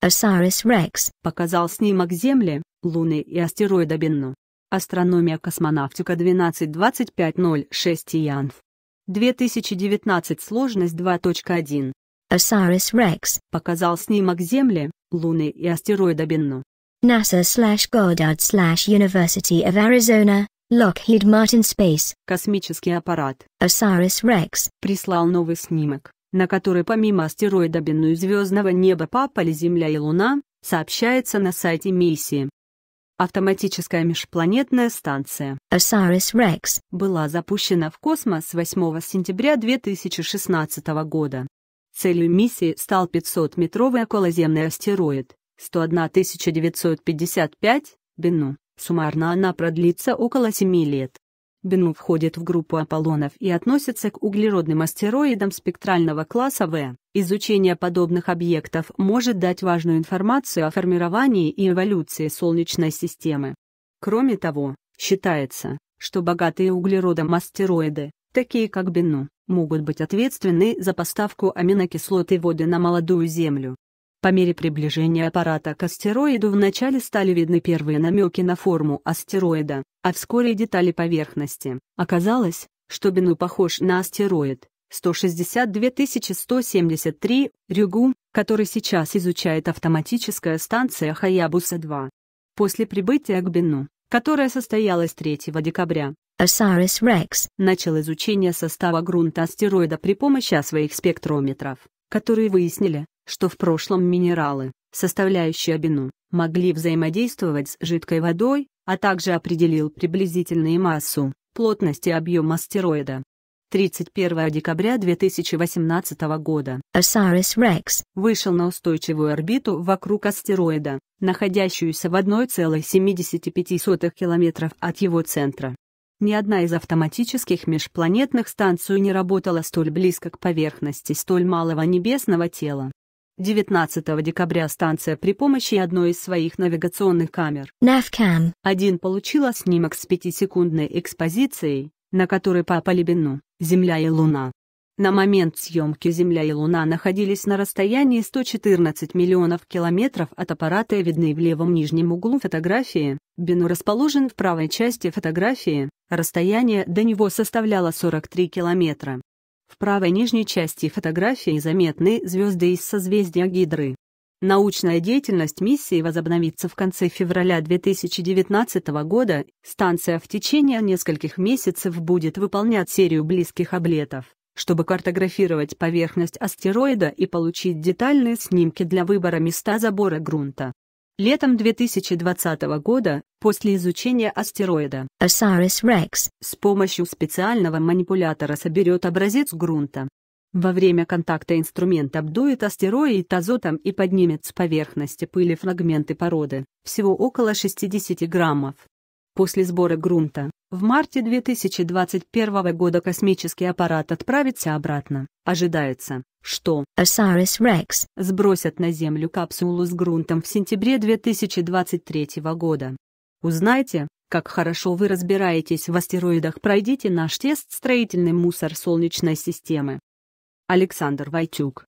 Osiris Rex показал снимок Земли, Луны и астероида Бенну. Астрономия космонавтика 122506 Янф. 2019 сложность 2.1. Osiris Rex показал снимок Земли, Луны и астероида Бенну. NASA slash Goddard slash University of Arizona, Lockheed Martin Space. Космический аппарат Osiris Rex прислал новый снимок на которой помимо астероида бинную-звездного неба попали Земля и Луна, сообщается на сайте миссии. Автоматическая межпланетная станция OSIRIS-REx была запущена в космос 8 сентября 2016 года. Целью миссии стал 500-метровый околоземный астероид 101 955 Бену. Суммарно она продлится около 7 лет. Бену входит в группу Аполлонов и относится к углеродным астероидам спектрального класса В. Изучение подобных объектов может дать важную информацию о формировании и эволюции Солнечной системы. Кроме того, считается, что богатые углеродом астероиды, такие как Бену, могут быть ответственны за поставку аминокислот и воды на молодую Землю. По мере приближения аппарата к астероиду вначале стали видны первые намеки на форму астероида, а вскоре детали поверхности. Оказалось, что Бену похож на астероид 162173 Рюгу, который сейчас изучает автоматическая станция Хаябуса-2. После прибытия к Бену, которое состоялось 3 декабря, Osiris Rex начал изучение состава грунта астероида при помощи своих спектрометров, которые выяснили, что в прошлом минералы, составляющие обину, могли взаимодействовать с жидкой водой, а также определил приблизительную массу, плотность и объем астероида. 31 декабря 2018 года Osiris-Rex вышел на устойчивую орбиту вокруг астероида, находящуюся в 1,75 км от его центра. Ни одна из автоматических межпланетных станций не работала столь близко к поверхности столь малого небесного тела. 19 декабря станция при помощи одной из своих навигационных камер NavCam 1 получила снимок с пятисекундной экспозицией, на которой по полибину Земля и Луна. На момент съемки Земля и Луна находились на расстоянии 114 миллионов километров от аппарата и видны в левом нижнем углу фотографии. Бину расположен в правой части фотографии, расстояние до него составляло 43 километра. В правой нижней части фотографии заметны звезды из созвездия Гидры. Научная деятельность миссии возобновится в конце февраля 2019 года. Станция в течение нескольких месяцев будет выполнять серию близких облетов, чтобы картографировать поверхность астероида и получить детальные снимки для выбора места забора грунта. Летом 2020 года, после изучения астероида, Osiris Rex с помощью специального манипулятора соберет образец грунта. Во время контакта инструмент обдует астероид азотом и поднимет с поверхности пыли фрагменты породы, всего около 60 граммов. После сбора грунта, в марте 2021 года космический аппарат отправится обратно. Ожидается, что Osiris Rex сбросят на Землю капсулу с грунтом в сентябре 2023 года. Узнайте, как хорошо вы разбираетесь в астероидах, пройдите наш тест «Строительный мусор Солнечной системы». Александр Войтюк